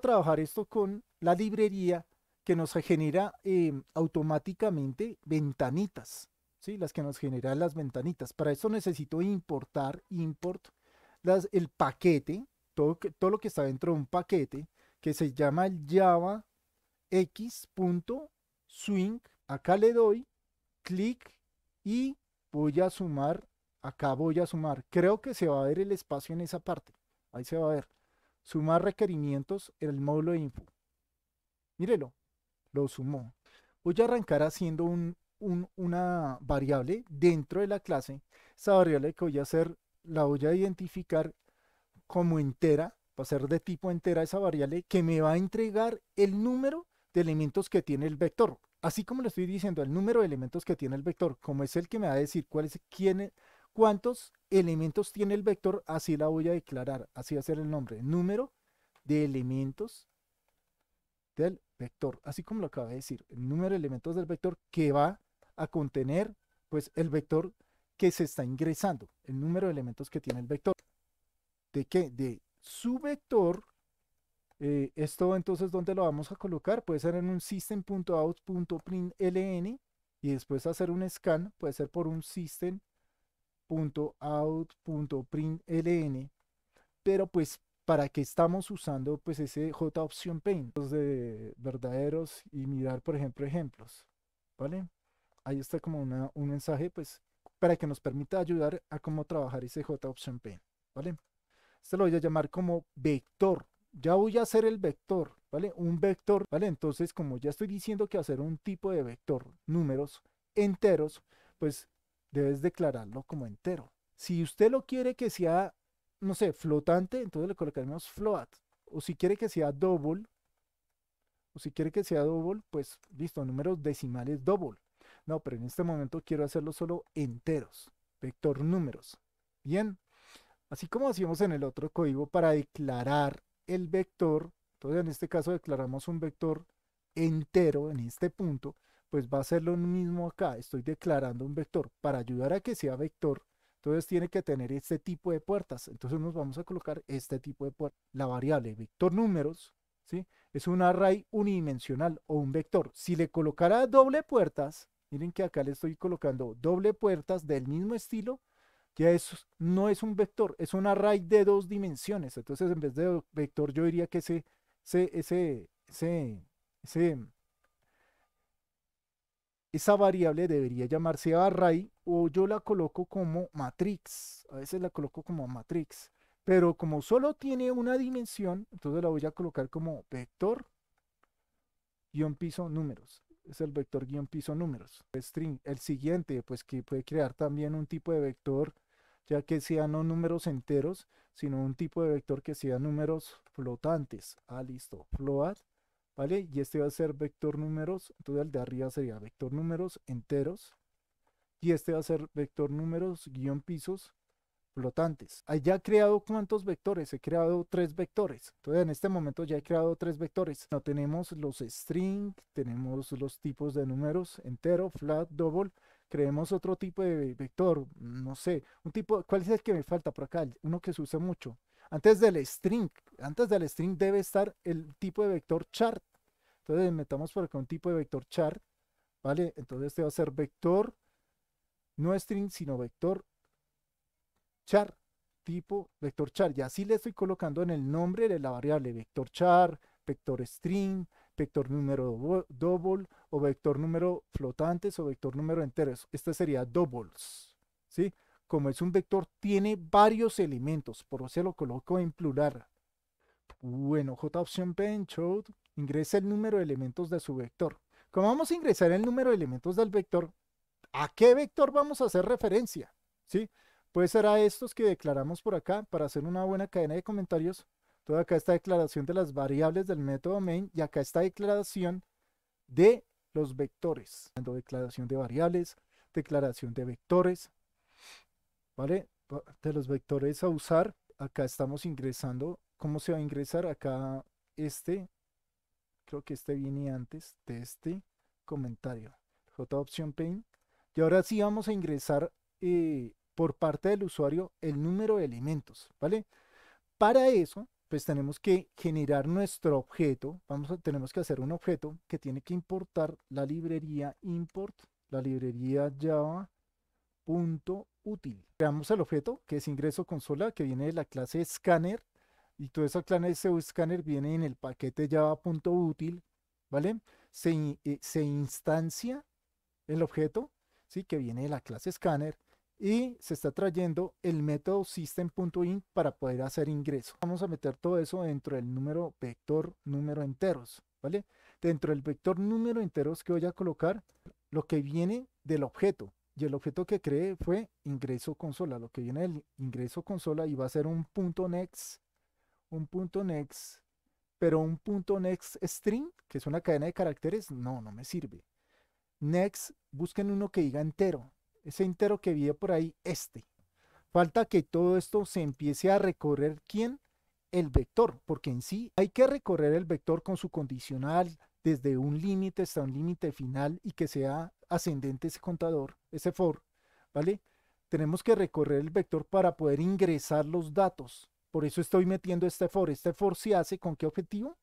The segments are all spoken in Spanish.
trabajar esto con la librería que nos genera em, automáticamente ventanitas, ¿sí? las que nos generan las ventanitas. Para eso necesito importar, import, las, el paquete, todo, todo lo que está dentro de un paquete, que se llama el java x.swing. Acá le doy clic y voy a sumar, acá voy a sumar. Creo que se va a ver el espacio en esa parte. Ahí se va a ver. Sumar requerimientos en el módulo de info. Mírelo, lo sumó. Voy a arrancar haciendo una variable dentro de la clase. Esa variable que voy a hacer, la voy a identificar como entera. Va a ser de tipo entera esa variable que me va a entregar el número de elementos que tiene el vector. Así como le estoy diciendo, el número de elementos que tiene el vector, como es el que me va a decir cuál es, quién, cuántos elementos tiene el vector, así la voy a declarar, así va a ser el nombre, número de elementos del vector, así como lo acaba de decir, el número de elementos del vector que va a contener pues el vector que se está ingresando, el número de elementos que tiene el vector. ¿De qué? De su vector. Eh, esto entonces, ¿dónde lo vamos a colocar? Puede ser en un system.out.println y después hacer un scan, puede ser por un system out.println, pero pues para que estamos usando pues ese J option paint, los de verdaderos y mirar por ejemplo ejemplos, ¿vale? Ahí está como un mensaje pues para que nos permita ayudar a cómo trabajar ese J option paint, ¿vale? Este lo voy a llamar como vector, ya voy a hacer el vector, ¿vale? Un vector, ¿vale? Entonces como ya estoy diciendo que hacer un tipo de vector, números enteros, pues debes declararlo como entero. Si usted lo quiere que sea, no sé, flotante, entonces le colocaremos float. O si quiere que sea double, o si quiere que sea double, pues listo, números decimales double. No, pero en este momento quiero hacerlo solo enteros, vector números. Bien, así como hacíamos en el otro código para declarar el vector, entonces en este caso declaramos un vector entero en este punto, pues va a ser lo mismo acá. Estoy declarando un vector. Para ayudar a que sea vector, entonces tiene que tener este tipo de puertas. Entonces nos vamos a colocar este tipo de puertas. La variable vector números ¿sí? es un array unidimensional o un vector. Si le colocara doble puertas, miren que acá le estoy colocando doble puertas del mismo estilo, ya es, no es un vector, es un array de dos dimensiones. Entonces en vez de vector yo diría que ese, ese, ese, ese, ese esa variable debería llamarse array o yo la coloco como matrix. A veces la coloco como matrix. Pero como solo tiene una dimensión, entonces la voy a colocar como vector guión piso números. Es el vector guión piso números. String. El siguiente, pues que puede crear también un tipo de vector, ya que sea no números enteros, sino un tipo de vector que sea números flotantes. Ah, listo. Float ¿vale? Y este va a ser vector números, entonces el de arriba sería vector números enteros, y este va a ser vector números guión pisos flotantes. Ah, ya he creado cuántos vectores, he creado tres vectores, entonces en este momento ya he creado tres vectores. No tenemos los string, tenemos los tipos de números entero, flat, double, creemos otro tipo de vector, no sé, un tipo, ¿cuál es el que me falta por acá? Uno que se usa mucho. Antes del string, antes del string debe estar el tipo de vector chart. Entonces metamos por acá un tipo de vector chart, ¿vale? Entonces este va a ser vector, no string, sino vector char, tipo vector char. Y así le estoy colocando en el nombre de la variable vector char, vector string, vector número double o vector número flotantes o vector número enteros. Este sería doubles, ¿sí? Como es un vector, tiene varios elementos, por eso lo coloco en plural, bueno, J opción Show ingresa el número de elementos de su vector. ¿Cómo vamos a ingresar el número de elementos del vector, ¿a qué vector vamos a hacer referencia? ¿Sí? Puede ser a estos que declaramos por acá para hacer una buena cadena de comentarios. Toda acá esta declaración de las variables del método main y acá esta declaración de los vectores. Declaración de variables, declaración de vectores, ¿vale? De los vectores a usar, acá estamos ingresando ¿Cómo se va a ingresar acá este? Creo que este viene antes de este comentario. J opción Paint. Y ahora sí vamos a ingresar eh, por parte del usuario el número de elementos, ¿vale? Para eso, pues tenemos que generar nuestro objeto. Vamos tenemos que hacer un objeto que tiene que importar la librería import, la librería java.util. punto Creamos el objeto que es ingreso consola que viene de la clase scanner y esa clase de escáner viene en el paquete java.util, ¿vale? Se, eh, se, instancia el objeto, ¿sí? Que viene de la clase scanner y se está trayendo el método system.in para poder hacer ingreso. Vamos a meter todo eso dentro del número vector número enteros, ¿vale? Dentro del vector número enteros que voy a colocar lo que viene del objeto, y el objeto que creé fue ingreso consola, lo que viene del ingreso consola y va a ser un punto next un punto next, pero un punto next string, que es una cadena de caracteres, no, no me sirve. Next, busquen uno que diga entero. Ese entero que vive por ahí, este. Falta que todo esto se empiece a recorrer quién? El vector, porque en sí hay que recorrer el vector con su condicional desde un límite hasta un límite final y que sea ascendente ese contador, ese for, ¿vale? Tenemos que recorrer el vector para poder ingresar los datos. Por eso estoy metiendo este for. Este for se hace con qué objetivo?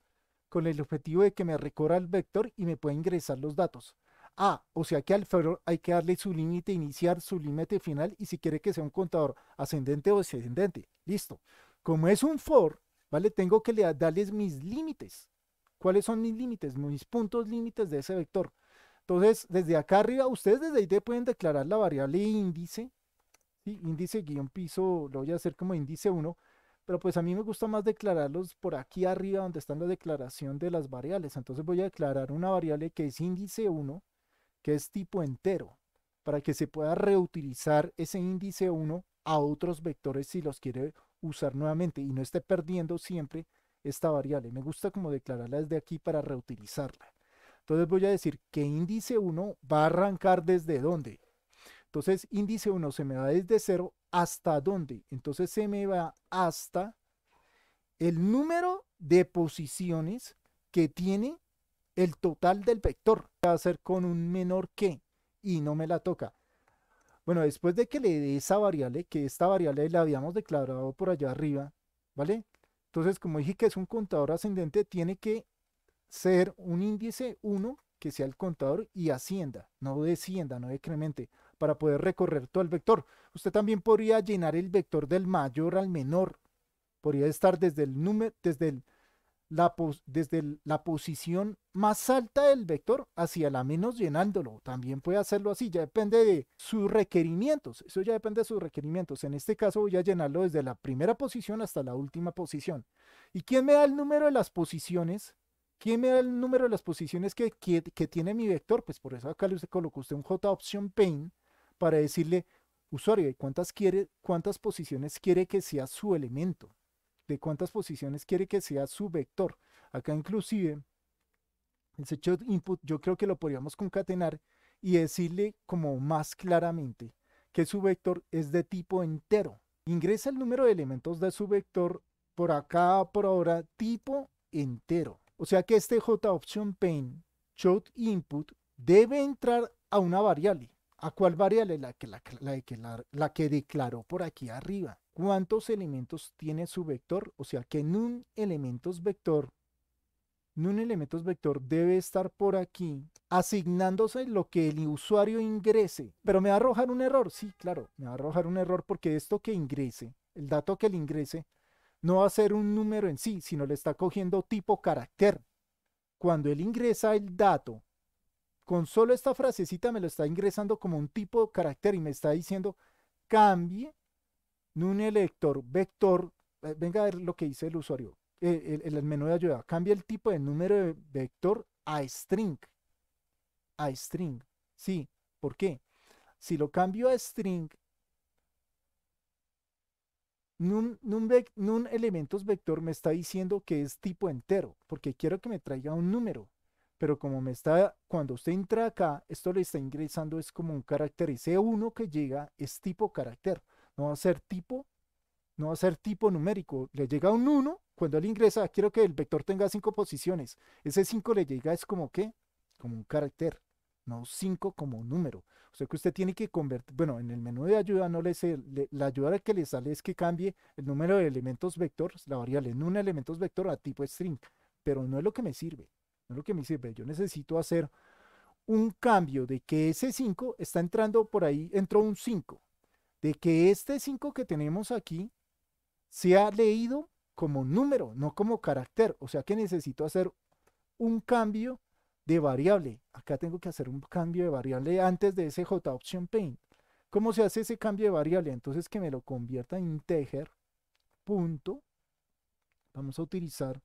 Con el objetivo de que me recorra el vector y me pueda ingresar los datos. Ah, o sea que al for hay que darle su límite Iniciar su límite final y si quiere que sea un contador ascendente o descendente. Listo. Como es un for, ¿vale? Tengo que le darles mis límites. ¿Cuáles son mis límites? Mis puntos límites de ese vector. Entonces, desde acá arriba, ustedes desde ahí pueden declarar la variable índice, índice guión piso, lo voy a hacer como índice 1, pero pues a mí me gusta más declararlos por aquí arriba donde están la declaración de las variables. Entonces voy a declarar una variable que es índice 1, que es tipo entero, para que se pueda reutilizar ese índice 1 a otros vectores si los quiere usar nuevamente y no esté perdiendo siempre esta variable. Me gusta como declararla desde aquí para reutilizarla. Entonces voy a decir que índice 1 va a arrancar desde dónde? Entonces, índice 1 se me va desde 0 hasta dónde. Entonces se me va hasta el número de posiciones que tiene el total del vector. Va a ser con un menor que y no me la toca. Bueno, después de que le dé esa variable, que esta variable la habíamos declarado por allá arriba, ¿vale? Entonces, como dije que es un contador ascendente, tiene que ser un índice 1 que sea el contador y ascienda, no descienda, no decremente para poder recorrer todo el vector. Usted también podría llenar el vector del mayor al menor. Podría estar desde, el número, desde, la, desde la posición más alta del vector hacia la menos llenándolo. También puede hacerlo así, ya depende de sus requerimientos. Eso ya depende de sus requerimientos. En este caso voy a llenarlo desde la primera posición hasta la última posición. ¿Y quién me da el número de las posiciones? ¿Quién me da el número de las posiciones que, tiene mi vector? Pues por eso acá le colocó usted un J option pain para decirle, usuario, ¿cuántas, quiere, cuántas posiciones quiere que sea su elemento? ¿De cuántas posiciones quiere que sea su vector? Acá inclusive, el shot input yo creo que lo podríamos concatenar y decirle como más claramente que su vector es de tipo entero. Ingresa el número de elementos de su vector por acá, por ahora, tipo entero. O sea que este J option input, debe entrar a una variable. ¿A cuál variable? La que, la, la, que declaró por aquí arriba. ¿Cuántos elementos tiene su vector? O sea que en un elementos vector, en un elementos vector debe estar por aquí asignándose lo que el usuario ingrese. Pero me va a arrojar un error. Sí, claro, me va a arrojar un error porque esto que ingrese, el dato que le ingrese, no va a ser un número en sí, sino le está cogiendo tipo carácter. Cuando él ingresa el dato con solo esta frasecita me lo está ingresando como un tipo de carácter y me está diciendo, cambie un elector vector, eh, venga a ver lo que dice el usuario, eh, el, el, menú de ayuda, cambia el tipo de número de vector a string, a string, sí, ¿por qué? Si lo cambio a string, Nun, elementos vector me está diciendo que es tipo entero, porque quiero que me traiga un número pero como me está, cuando usted entra acá, esto le está ingresando, es como un carácter, y 1 que llega es tipo carácter, no va a ser tipo, no va a ser tipo numérico, le llega un 1, cuando él ingresa, quiero que el vector tenga 5 posiciones, ese 5 le llega es como qué, como un carácter, no 5 como un número, o sea que usted tiene que convertir, bueno, en el menú de ayuda no le, se, la ayuda que le sale es que cambie el número de elementos vector, la variable en un elementos vector a tipo string, pero no es lo que me sirve lo que me dice, yo necesito hacer un cambio de que ese 5 está entrando por ahí, entró un 5, de que este 5 que tenemos aquí sea leído como número, no como carácter. O sea que necesito hacer un cambio de variable. Acá tengo que hacer un cambio de variable antes de ese J option paint. ¿Cómo se hace ese cambio de variable? Entonces que me lo convierta en integer. Punto. Vamos a utilizar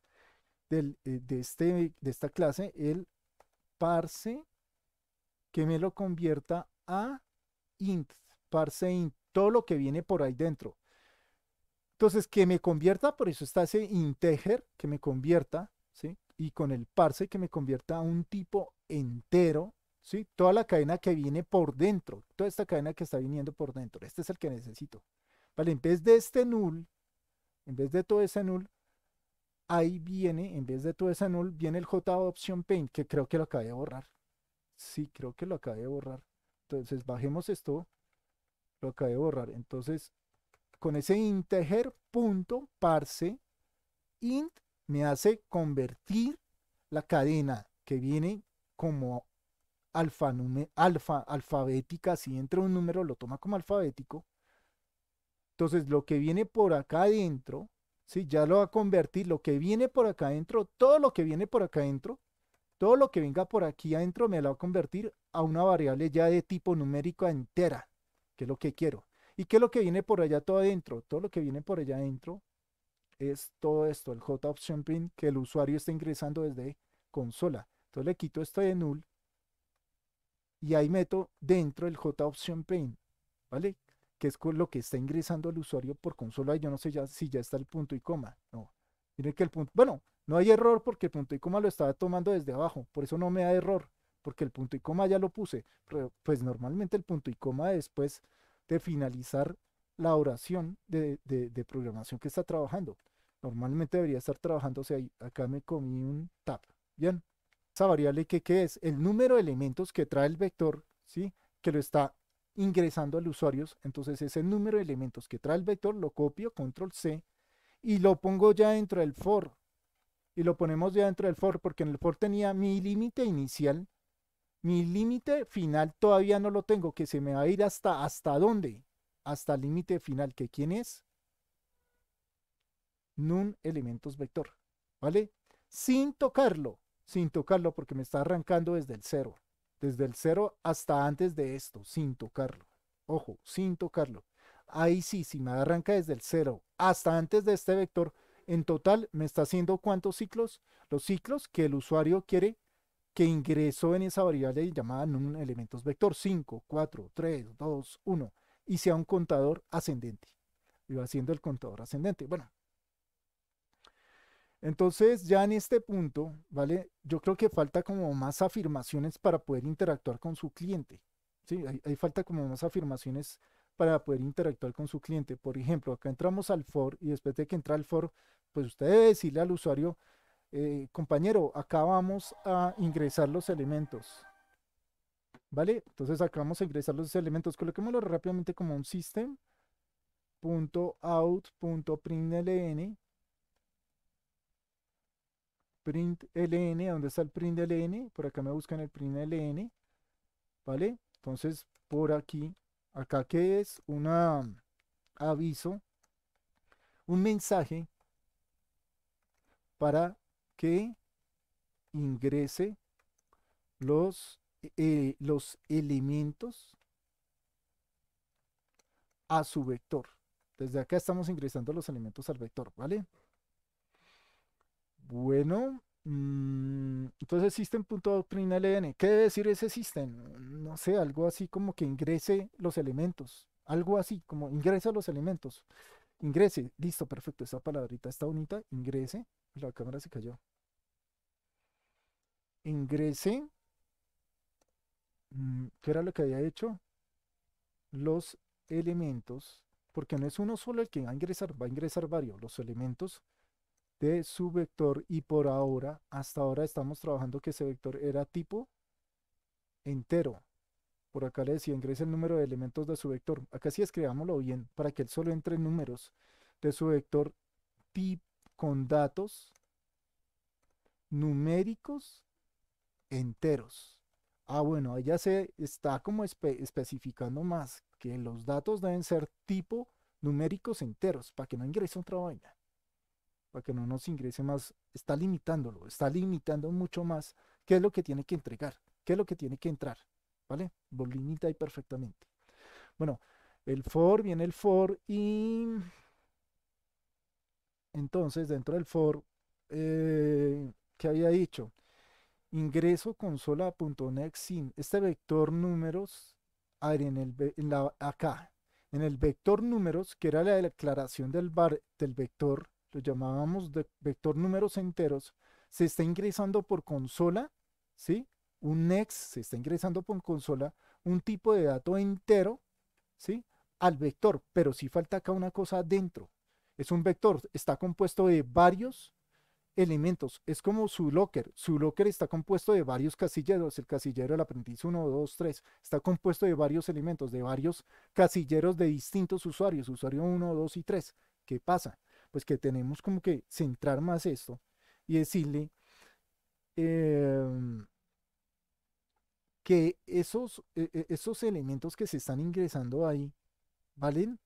eh, de, este, de esta clase el parse que me lo convierta a int, parse int, todo lo que viene por ahí dentro. Entonces, que me convierta, por eso está ese integer, que me convierta, ¿sí? Y con el parse que me convierta a un tipo entero, ¿sí? Toda la cadena que viene por dentro, toda esta cadena que está viniendo por dentro, este es el que necesito. Vale, en vez de este null, en vez de todo ese null, ahí viene, en vez de esa null, viene el J Option Paint, que creo que lo acabé de borrar. Sí, creo que lo acabé de borrar. Entonces, bajemos esto. Lo acabé de borrar. Entonces, con ese integer.parse. int me hace convertir la cadena que viene como alfa, alfa alfabética. Si entra un número, lo toma como alfabético. Entonces, lo que viene por acá adentro ¿sí? Ya lo va a convertir, lo que viene por acá adentro, todo lo que viene por acá adentro, todo lo que venga por aquí adentro me lo va a convertir a una variable ya de tipo numérico entera, que es lo que quiero. ¿Y qué es lo que viene por allá todo adentro? Todo lo que viene por allá adentro es todo esto, el J option print que el usuario está ingresando desde consola. Entonces le quito esto de null y ahí meto dentro el J option print, ¿vale? que es lo que está ingresando el usuario por consola. Y yo no sé ya, si ya está el punto y coma. No. Miren que el punto. Bueno, no hay error porque el punto y coma lo estaba tomando desde abajo. Por eso no me da error. Porque el punto y coma ya lo puse. Pero, pues normalmente el punto y coma después de finalizar la oración de, programación que está trabajando. Normalmente debería estar trabajando, o sea, Acá me comí un tab. Bien. Esa variable que ¿qué es el número de elementos que trae el vector, ¿sí? Que lo está ingresando al usuario. Entonces ese número de elementos que trae el vector lo copio, control C, y lo pongo ya dentro del for. Y lo ponemos ya dentro del for porque en el for tenía mi límite inicial. Mi límite final todavía no lo tengo, que se me va a ir hasta, ¿hasta dónde? Hasta el límite final, que ¿quién es? Nun elementos vector, ¿vale? Sin tocarlo, sin tocarlo porque me está arrancando desde el cero desde el cero hasta antes de esto, sin tocarlo. Ojo, sin tocarlo. Ahí sí, si me arranca desde el cero hasta antes de este vector, en total me está haciendo cuántos ciclos? Los ciclos que el usuario quiere que ingresó en esa variable llamada un elementos vector 5, 4, 3, 2, 1 y sea un contador ascendente. Y haciendo el contador ascendente. Bueno, entonces, ya en este punto, ¿vale? Yo creo que falta como más afirmaciones para poder interactuar con su cliente. Sí, hay, falta como más afirmaciones para poder interactuar con su cliente. Por ejemplo, acá entramos al for y después de que entra al for, pues usted debe decirle al usuario, eh, compañero, acá vamos a ingresar los elementos. ¿Vale? Entonces acá vamos a ingresar los elementos. Coloquémoslo rápidamente como un system.out.println print ln, ¿dónde está el print ln? Por acá me buscan el print ln, ¿vale? Entonces, por aquí, acá que es un aviso, un mensaje para que ingrese los, eh, los elementos a su vector. Desde acá estamos ingresando los elementos al vector, ¿vale? Bueno, mm, entonces system.doctrinaln, e e. ¿qué debe decir ese system? No sé, algo así como que ingrese los elementos, algo así como ingresa los elementos. Ingrese, listo, perfecto, Esa palabrita está bonita, ingrese, la cámara se cayó. Ingrese, mm, ¿qué era lo que había hecho? Los elementos, porque no es uno solo el que va a ingresar, va a ingresar varios, los elementos de su vector y por ahora, hasta ahora estamos trabajando que ese vector era tipo entero. Por acá le decía, ingrese el número de elementos de su vector. Acá sí escribámoslo bien, para que él solo entre números de su vector tip con datos numéricos enteros. Ah, bueno, ya se está como especificando más que los datos deben ser tipo numéricos enteros, para que no ingrese otra vaina para que no nos ingrese más, está limitándolo, está limitando mucho más qué es lo que tiene que entregar, qué es lo que tiene que entrar, ¿vale? Lo limita ahí perfectamente. Bueno, el for, viene el for y... Entonces, dentro del for, eh, que había dicho? Ingreso sin, Este vector números, a en el, acá, en el vector números, que era la declaración del, bar, del vector, lo llamábamos de vector números enteros, se está ingresando por consola, ¿sí? Un next se está ingresando por consola, un tipo de dato entero, ¿sí? Al vector, pero sí falta acá una cosa adentro Es un vector, está compuesto de varios elementos. Es como su locker. Su locker está compuesto de varios casilleros. El casillero del aprendiz 1, 2, 3. Está compuesto de varios elementos, de varios casilleros de distintos usuarios. Usuario 1, 2 y 3. ¿Qué pasa? Pues, que tenemos como que centrar más esto y decirle em, que esos, e, e, esos elementos que se están ingresando ahí, ¿vale?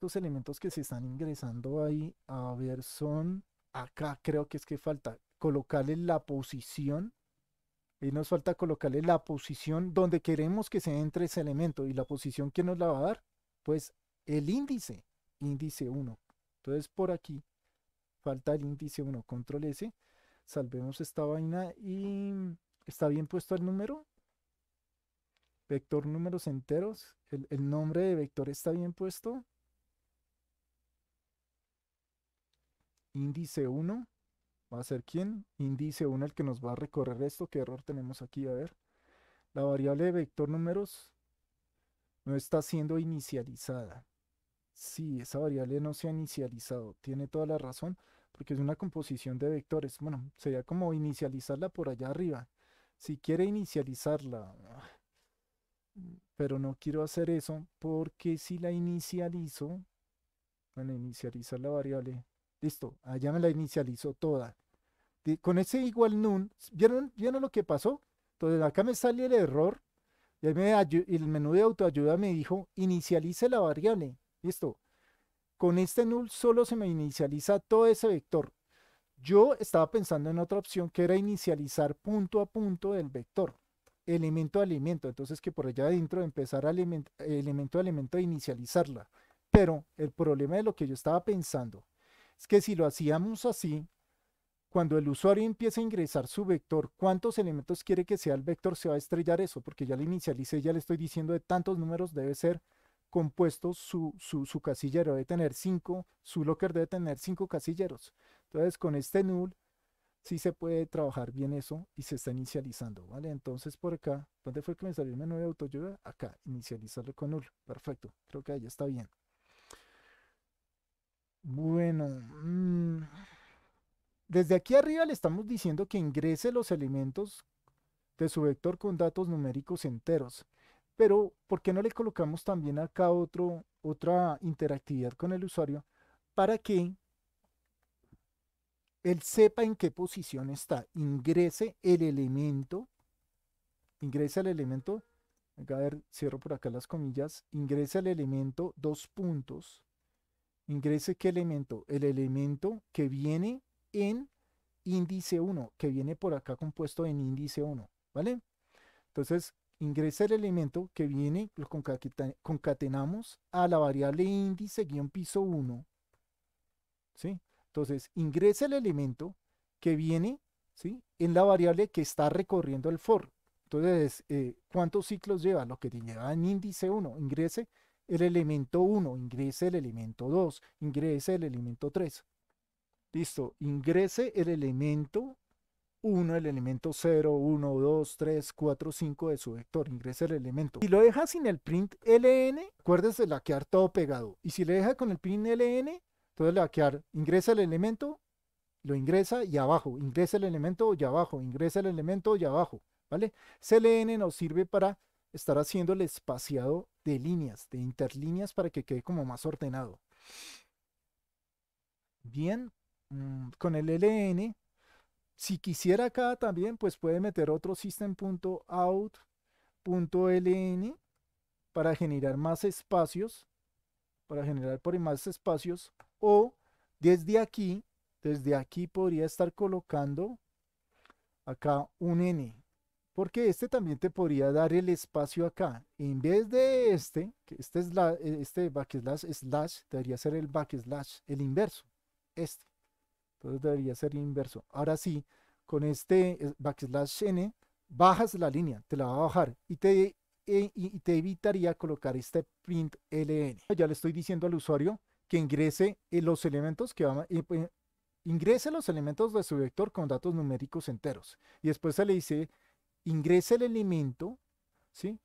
Los elementos que se están ingresando ahí, a ver, son acá, creo que es que falta colocarle la posición. Y nos falta colocarle la posición donde queremos que se entre ese elemento. ¿Y la posición que nos la va a dar? Pues el índice, índice 1. Entonces por aquí falta el índice 1, control S, salvemos esta vaina y está bien puesto el número, vector números enteros, el, nombre de vector está bien puesto, índice 1, va a ser quién, índice 1 el que nos va a recorrer esto, qué error tenemos aquí, a ver, la variable de vector números no está siendo inicializada, Sí, esa variable no se ha inicializado. Tiene toda la razón, porque es una composición de vectores. Bueno, sería como inicializarla por allá arriba. Si quiere inicializarla, pero no quiero hacer eso, porque si la inicializo, bueno, inicializar la variable, listo, allá me la inicializó toda. con ese igual nun, ¿vieron, ¿vieron lo que pasó? Entonces acá me sale el error, y el menú de autoayuda me dijo, inicialice la variable Listo. Con este null solo se me inicializa todo ese vector. Yo estaba pensando en otra opción que era inicializar punto a punto del vector, elemento a elemento. Entonces que por allá adentro empezar a elemento a elemento a e inicializarla. Pero el problema de lo que yo estaba pensando es que si lo hacíamos así, cuando el usuario empieza a ingresar su vector, cuántos elementos quiere que sea el vector, se va a estrellar eso, porque ya le inicialicé, ya le estoy diciendo de tantos números debe ser compuesto su, casillero, debe tener cinco, su locker debe tener cinco casilleros. Entonces con este null sí se puede trabajar bien eso y se está inicializando, ¿vale? Entonces por acá, ¿dónde fue que me salió el menú de autoayuda? Acá, inicializarlo con null, perfecto, creo que ahí está bien. Bueno, mm, desde aquí arriba le estamos diciendo que ingrese los elementos de su vector con datos numéricos enteros. Pero, ¿por qué no le colocamos también acá otro, otra interactividad con el usuario para que él sepa en qué posición está? Ingrese el elemento, ingrese el elemento, a ver, cierro por acá las comillas, ingrese el elemento, dos puntos, ingrese qué elemento, el elemento que viene en índice 1, que viene por acá compuesto en índice 1, ¿vale? Entonces, Ingrese el elemento que viene, lo concatenamos a la variable índice guión piso 1. ¿sí? Entonces, ingresa el elemento que viene ¿sí? en la variable que está recorriendo el for. Entonces, eh, ¿cuántos ciclos lleva? Lo que lleva en índice 1. Ingrese el elemento 1, ingrese el elemento 2, ingrese el elemento 3. Listo, ingrese el elemento 1, el elemento 0, 1, 2, 3, 4, 5 de su vector. Ingresa el elemento. Si lo deja sin el print ln, acuérdese, la laquear todo pegado. Y si le deja con el print ln, entonces le va a ingresa el elemento, lo ingresa y abajo. Ingresa el elemento y abajo. Ingresa el elemento y abajo. ¿Vale? CLN nos sirve para estar haciendo el espaciado de líneas, de interlíneas para que quede como más ordenado. Bien, mm, con el LN si quisiera acá también, pues puede meter otro system.out.ln para generar más espacios, para generar por más espacios, o desde aquí, desde aquí podría estar colocando acá un n, porque este también te podría dar el espacio acá. En vez de este, que este, es la, este backslash slash, debería ser el backslash, el inverso, este. Entonces debería ser inverso. Ahora sí, con este backslash n, bajas la línea, te la va a bajar y te, eh, te evitaría colocar este print ln. Ya le estoy diciendo al usuario que ingrese eh, los elementos que va eh, pues, ingrese los elementos de su vector con datos numéricos enteros. Y después se le dice, ingrese el elemento, ¿sí?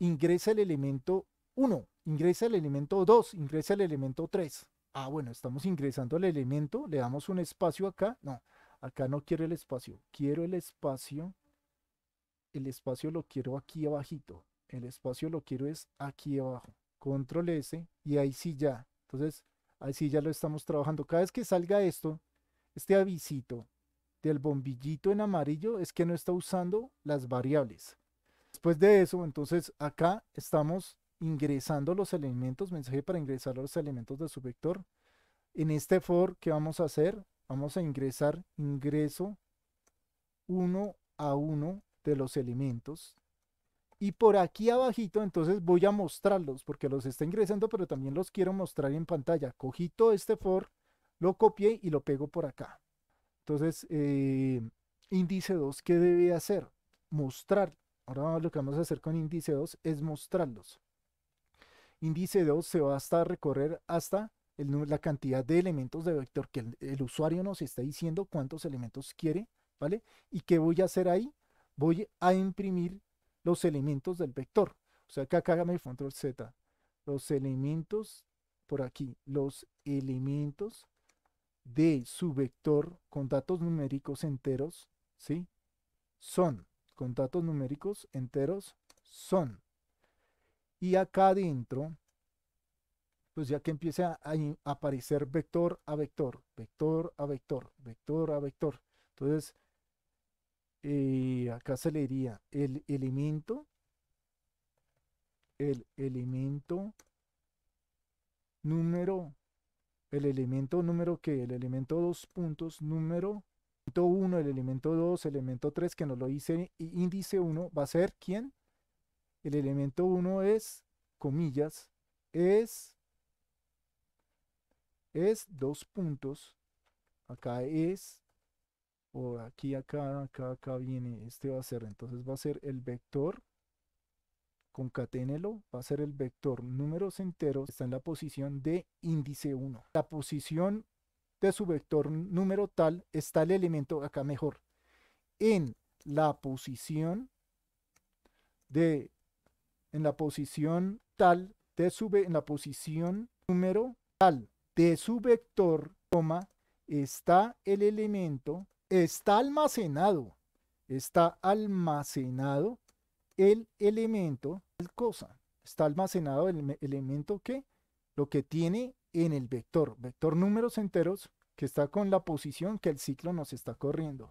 Ingresa el elemento 1, ingrese el elemento 2, ingrese el elemento 3. Ah, bueno, estamos ingresando al elemento, le damos un espacio acá. No, acá no quiero el espacio. Quiero el espacio. El espacio lo quiero aquí abajito. El espacio lo quiero es aquí abajo. Control S y ahí sí ya. Entonces, ahí sí ya lo estamos trabajando. Cada vez que salga esto, este avisito del bombillito en amarillo es que no está usando las variables. Después de eso, entonces acá estamos ingresando los elementos, mensaje para ingresar los elementos de su vector. En este for, ¿qué vamos a hacer? Vamos a ingresar ingreso uno a uno de los elementos. Y por aquí abajito entonces voy a mostrarlos porque los está ingresando pero también los quiero mostrar en pantalla. Cogí todo este for, lo copié y lo pego por acá. Entonces, eh, índice 2, ¿qué debe hacer? Mostrar. Ahora lo que vamos a hacer con índice 2 es mostrarlos. Índice 2 se va hasta recorrer hasta la cantidad de elementos de vector que el, usuario nos está diciendo cuántos elementos quiere, ¿vale? ¿Y qué voy a hacer ahí? Voy a imprimir los elementos del vector. O sea, que acá mi control Z. Los elementos, por aquí, los elementos de su vector con datos numéricos enteros, ¿sí? Son, con datos numéricos enteros, son y acá adentro, pues ya que empieza a, aparecer vector a vector, vector a vector, vector a vector. Entonces, eh, acá se leería el elemento, el elemento número, el elemento número que, el elemento dos puntos, número uno, el elemento 2, elemento tres, que nos lo dice índice 1, va a ser ¿quién? El elemento 1 es, comillas, es, es dos puntos, acá es, o aquí, acá, acá, acá viene, este va a ser, entonces va a ser el vector, concaténelo, va a ser el vector números enteros, está en la posición de índice 1. La posición de su vector número tal está el elemento, acá mejor, en la posición de en la posición tal en la posición número tal de su vector, coma, está el elemento, está almacenado, está almacenado el elemento, el cosa, está almacenado el elemento que lo que tiene en el vector, vector números enteros, que está con la posición que el ciclo nos está corriendo.